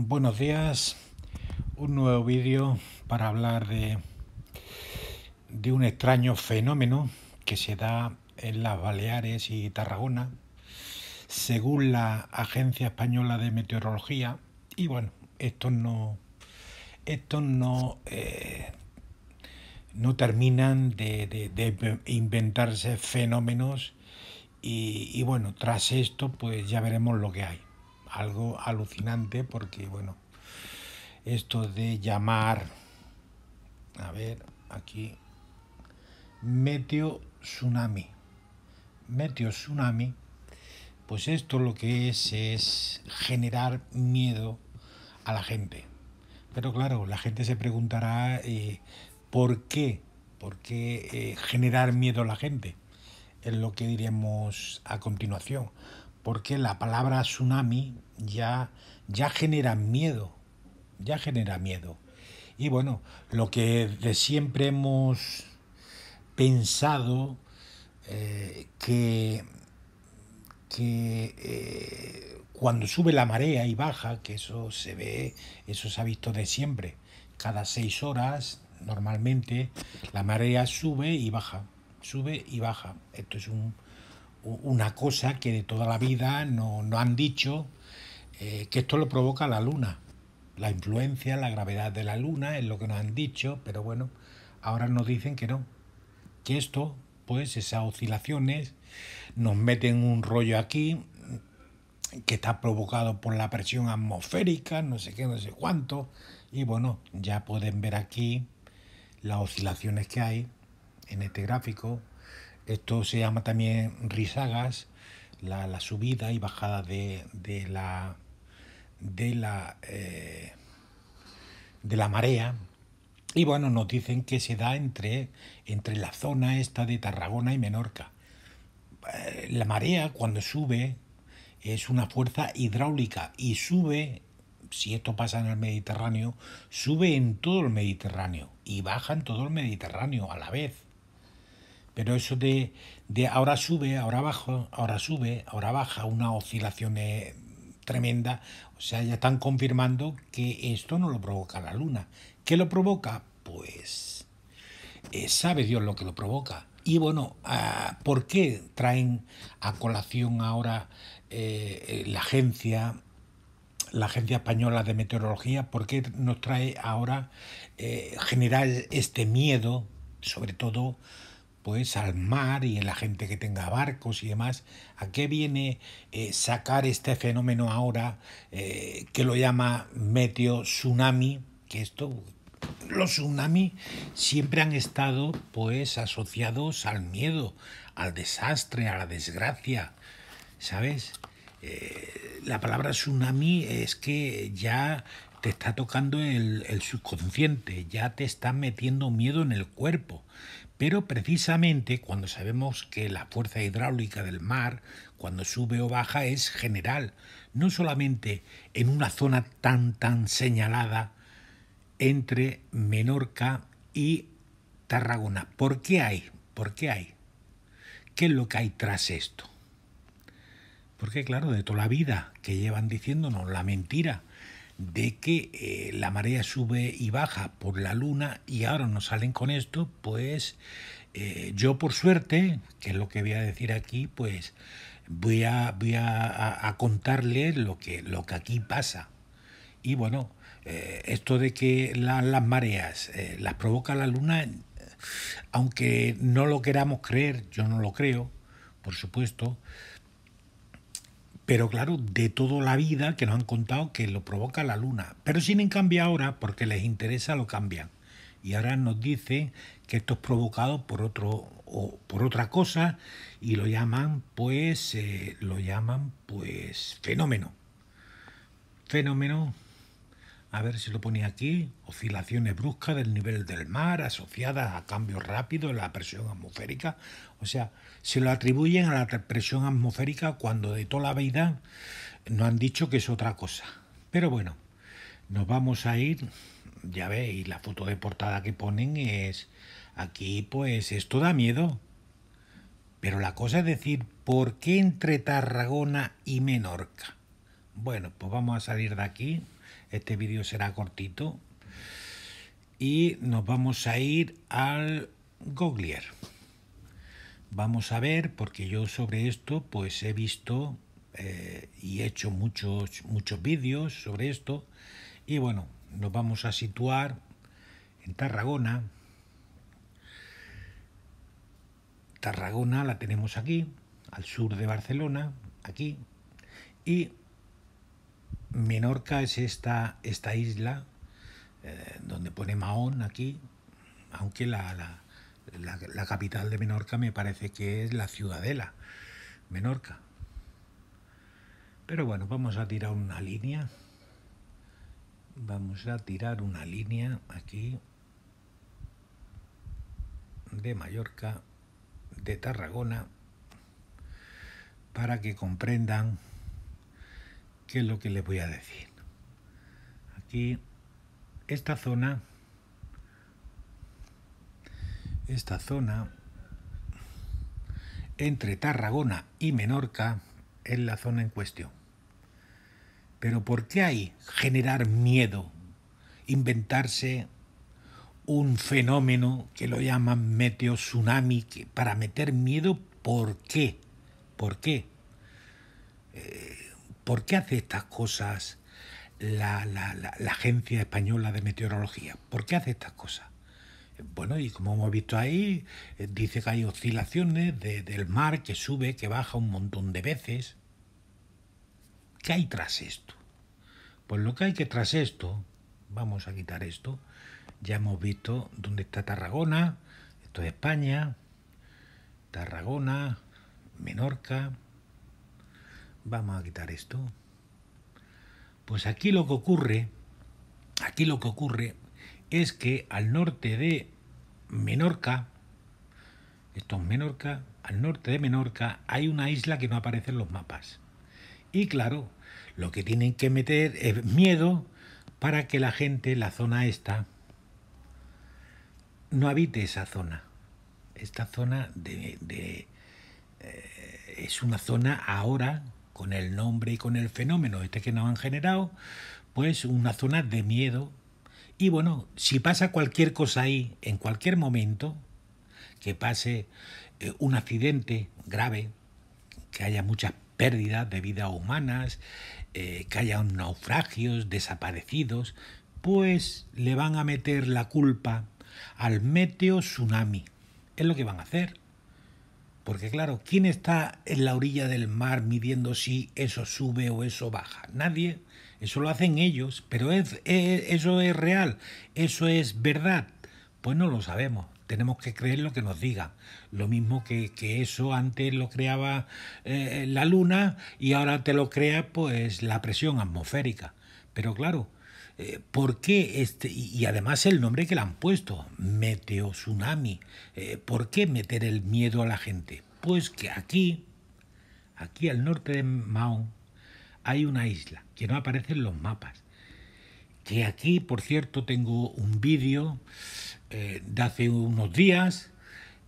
Buenos días, un nuevo vídeo para hablar de, de, un extraño fenómeno que se da en las Baleares y Tarragona, según la Agencia Española de Meteorología. Y bueno, estos no, no, eh, no terminan de, inventarse fenómenos y, y bueno, tras esto pues ya veremos lo que hay algo alucinante porque, bueno, esto de llamar, a ver, aquí, meteo tsunami, meteo tsunami, pues esto lo que es es generar miedo a la gente. Pero claro, la gente se preguntará eh, por qué, por qué eh, generar miedo a la gente, es lo que diremos a continuación porque la palabra tsunami ya, ya genera miedo, ya genera miedo. Y bueno, lo que de siempre hemos pensado eh, que, eh, cuando sube la marea y baja, que eso se ve, eso se ha visto de siempre, cada seis horas normalmente la marea sube y baja, sube y baja. Esto es un, una cosa que de toda la vida no, han dicho, eh, que esto lo provoca la luna. La influencia, la gravedad de la luna es lo que nos han dicho, pero bueno, ahora nos dicen que no. Que esto, pues esas oscilaciones, nos meten un rollo aquí que está provocado por la presión atmosférica, no sé qué, no sé cuánto. Y bueno, ya pueden ver aquí las oscilaciones que hay en este gráfico. Esto se llama también risagas, la, subida y bajada de, la, de la, eh, de la marea. Y bueno, nos dicen que se da entre, entre la zona esta de Tarragona y Menorca. Eh, la marea cuando sube es una fuerza hidráulica y sube, si esto pasa en el Mediterráneo, sube en todo el Mediterráneo y baja en todo el Mediterráneo a la vez. Pero eso de, ahora sube, ahora baja, ahora sube, ahora baja, una oscilación eh, tremenda, o sea, ya están confirmando que esto no lo provoca la luna. ¿Qué lo provoca? Pues eh, sabe Dios lo que lo provoca. Y bueno, ah, ¿por qué traen a colación ahora eh, la agencia la Agencia Española de Meteorología, ¿por qué nos trae ahora generar este miedo, sobre todo pues al mar y en la gente que tenga barcos y demás. ¿A qué viene eh, sacar este fenómeno ahora eh, que lo llama meteo tsunami? Que esto, los tsunami siempre han estado pues asociados al miedo, al desastre, a la desgracia, ¿sabes? Eh, la palabra tsunami es que ya te está tocando el, subconsciente, ya te está metiendo miedo en el cuerpo. Pero precisamente cuando sabemos que la fuerza hidráulica del mar, cuando sube o baja, es general, no solamente en una zona tan tan señalada entre Menorca y Tarragona. ¿Por qué hay? ¿Por qué hay? ¿Qué es lo que hay tras esto? Porque claro, de toda la vida que llevan diciéndonos la mentira, de que eh, la marea sube y baja por la luna y ahora nos salen con esto, pues eh, yo por suerte, que es lo que voy a decir aquí, pues voy a, voy a, contarles lo que, lo que aquí pasa. Y bueno, eh, esto de que las mareas las provoca la luna, aunque no lo queramos creer, yo no lo creo, por supuesto, pero claro, de toda la vida que nos han contado que lo provoca la luna. Pero sin en cambio ahora, porque les interesa, lo cambian. Y ahora nos dicen que esto es provocado por otro o por otra cosa y lo llaman, pues, eh, lo llaman, pues, fenómeno. Fenómeno a ver si lo ponía aquí, oscilaciones bruscas del nivel del mar asociadas a cambios rápidos en la presión atmosférica. O sea, se lo atribuyen a la presión atmosférica cuando de toda la vida nos han dicho que es otra cosa. Pero bueno, nos vamos a ir, ya veis, la foto de portada que ponen es aquí, pues esto da miedo. Pero la cosa es decir, ¿por qué entre Tarragona y Menorca? Bueno, pues vamos a salir de aquí. Este vídeo será cortito. Y nos vamos a ir al Goglier. Vamos a ver, porque yo sobre esto pues he visto eh, y he hecho muchos, muchos vídeos sobre esto. Y bueno, nos vamos a situar en Tarragona. Tarragona la tenemos aquí, al sur de Barcelona, aquí. Y Menorca es esta, esta isla eh, donde pone Mahón aquí, aunque la, la, capital de Menorca me parece que es la ciudadela, Menorca. Pero bueno, vamos a tirar una línea. Vamos a tirar una línea aquí de Mallorca, de Tarragona, para que comprendan qué es lo que les voy a decir. Aquí, esta zona, esta zona entre Tarragona y Menorca es la zona en cuestión. Pero ¿por qué hay generar miedo, inventarse un fenómeno que lo llaman meteo tsunami para meter miedo? ¿Por qué? ¿Por qué? Eh, ¿Por qué hace estas cosas la, Agencia Española de Meteorología? ¿Por qué hace estas cosas? Bueno, y como hemos visto ahí, eh, dice que hay oscilaciones del mar que sube, que baja un montón de veces. ¿Qué hay tras esto? Pues lo que hay que tras esto, vamos a quitar esto, ya hemos visto dónde está Tarragona, esto es España, Tarragona, Menorca, Vamos a quitar esto. Pues aquí lo que ocurre, aquí lo que ocurre es que al norte de Menorca, esto es Menorca, al norte de Menorca hay una isla que no aparece en los mapas. Y claro, lo que tienen que meter es miedo para que la gente, la zona esta, no habite esa zona. Esta zona de, eh, es una zona ahora con el nombre y con el fenómeno este que nos han generado, pues una zona de miedo. Y bueno, si pasa cualquier cosa ahí, en cualquier momento, que pase eh, un accidente grave, que haya muchas pérdidas de vidas humanas, eh, que haya naufragios, desaparecidos, pues le van a meter la culpa al meteo tsunami. Es lo que van a hacer. Porque claro, ¿quién está en la orilla del mar midiendo si eso sube o eso baja? Nadie. Eso lo hacen ellos. Pero eso es real. Eso es verdad. Pues no lo sabemos. Tenemos que creer lo que nos digan. Lo mismo que, eso antes lo creaba eh, la luna y ahora te lo crea pues la presión atmosférica. Pero claro, eh, ¿Por qué este? Y, además el nombre que le han puesto, meteo tsunami. Eh, ¿Por qué meter el miedo a la gente? Pues que aquí, aquí al norte de Mahón, hay una isla que no aparece en los mapas. Que aquí, por cierto, tengo un vídeo eh, de hace unos días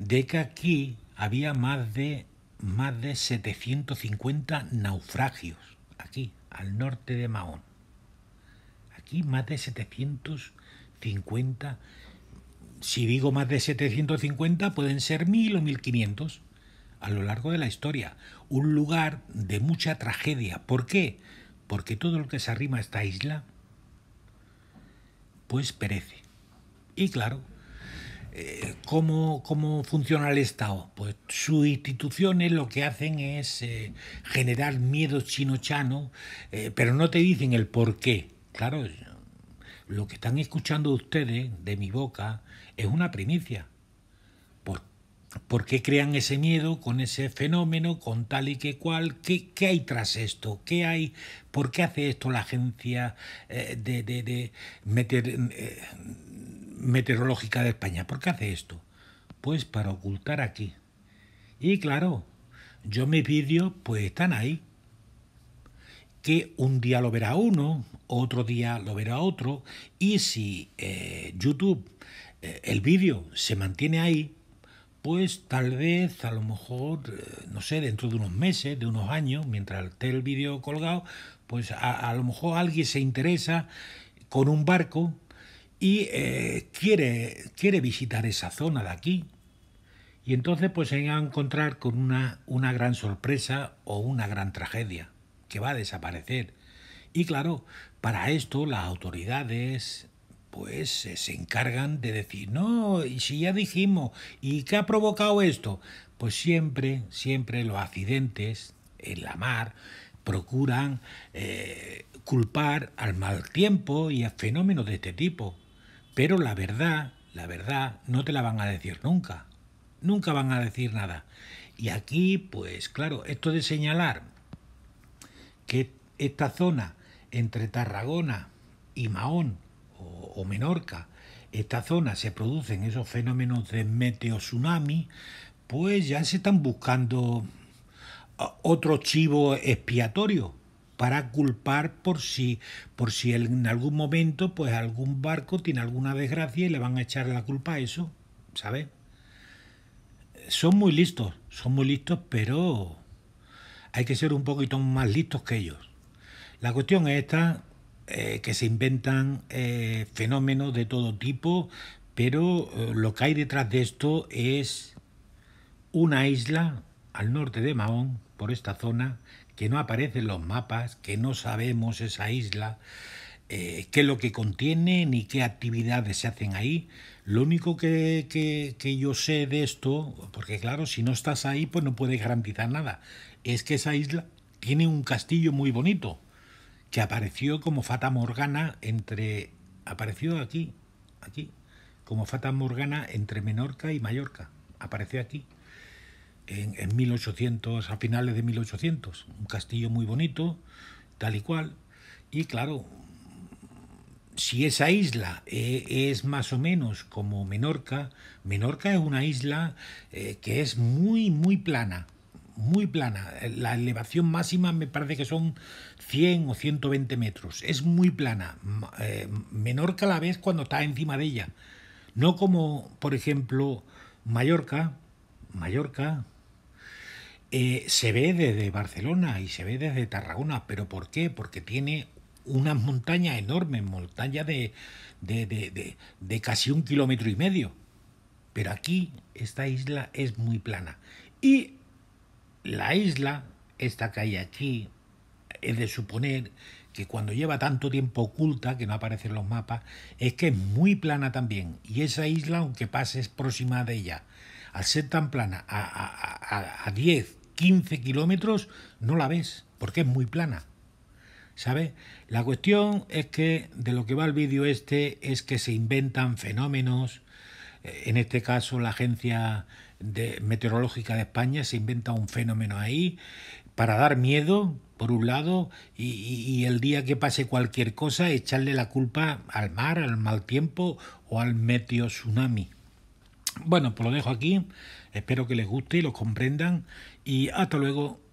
de que aquí había más de más de 750 naufragios aquí, al norte de Mahón más de 750. Si digo más de 750, pueden ser 1000 o 1500 a lo largo de la historia. Un lugar de mucha tragedia. ¿Por qué? Porque todo lo que se arrima a esta isla, pues perece. Y claro, eh, ¿Cómo, funciona el Estado? Pues sus instituciones lo que hacen es eh, generar miedo chino-chano, eh, pero no te dicen el por qué claro, lo que están escuchando ustedes de mi boca es una primicia. ¿Por, qué crean ese miedo con ese fenómeno, con tal y que cual? ¿Qué, qué hay tras esto? ¿Qué hay? ¿Por qué hace esto la agencia eh, de, de, de eh, meteorológica de España? ¿Por qué hace esto? Pues para ocultar aquí. Y claro, yo mis vídeos pues están ahí que un día lo verá uno, otro día lo verá otro, y si eh, YouTube, eh, el vídeo se mantiene ahí, pues tal vez, a lo mejor, eh, no sé, dentro de unos meses, de unos años, mientras esté el vídeo colgado, pues a, lo mejor alguien se interesa con un barco y quiere, quiere visitar esa zona de aquí, y entonces pues se va a encontrar con una, una gran sorpresa o una gran tragedia que va a desaparecer. Y claro, para esto las autoridades pues eh, se encargan de decir, no, y si ya dijimos, ¿y qué ha provocado esto? Pues siempre, siempre los accidentes en la mar procuran eh, culpar al mal tiempo y a fenómenos de este tipo. Pero la verdad, la verdad, no te la van a decir nunca. Nunca van a decir nada. Y aquí, pues claro, esto de señalar que esta zona entre Tarragona y Mahón o, Menorca, esta zona se producen esos fenómenos de meteo-tsunami, pues ya se están buscando ah, otro chivo expiatorio para culpar por si, por si en algún momento pues algún barco tiene alguna desgracia y le van a echar la culpa a eso, ¿sabes? Son muy listos, son muy listos, pero hay que ser un poquito más listos que ellos. La cuestión es esta, eh, que se inventan eh, fenómenos de todo tipo, pero eh, lo que hay detrás de esto es una isla al norte de Mahón, por esta zona, que no aparece en los mapas, que no sabemos esa isla, qué es lo que contiene ni qué actividades se hacen ahí. Lo único que, yo sé de esto, porque claro, si no estás ahí, pues no puedes garantizar nada es que esa isla tiene un castillo muy bonito que apareció como Fata Morgana entre. apareció aquí, aquí, como Fata Morgana entre Menorca y Mallorca. Apareció aquí, en, 1800, a finales de 1800. Un castillo muy bonito, tal y cual. Y claro, si esa isla eh, es más o menos como Menorca, Menorca es una isla eh, que es muy, muy plana, muy plana. La elevación máxima me parece que son 100 o 120 metros. Es muy plana, eh, menor que la vez cuando está encima de ella. No como, por ejemplo, Mallorca. Mallorca eh, se ve desde Barcelona y se ve desde Tarragona. ¿Pero por qué? Porque tiene unas montañas enormes, montañas de, de casi un kilómetro y medio. Pero aquí esta isla es muy plana. Y la isla, esta que hay aquí, es de suponer que cuando lleva tanto tiempo oculta, que no aparecen los mapas, es que es muy plana también. Y esa isla, aunque pases próxima de ella, al ser tan plana, a, a 10, 15 kilómetros, no la ves, porque es muy plana. ¿Sabes? La cuestión es que de lo que va el vídeo este es que se inventan fenómenos, eh, en este caso la agencia de, meteorológica de España, se inventa un fenómeno ahí para dar miedo, por un lado, y, y, el día que pase cualquier cosa, echarle la culpa al mar, al mal tiempo o al meteo tsunami. Bueno, pues lo dejo aquí, espero que les guste y los comprendan, y hasta luego.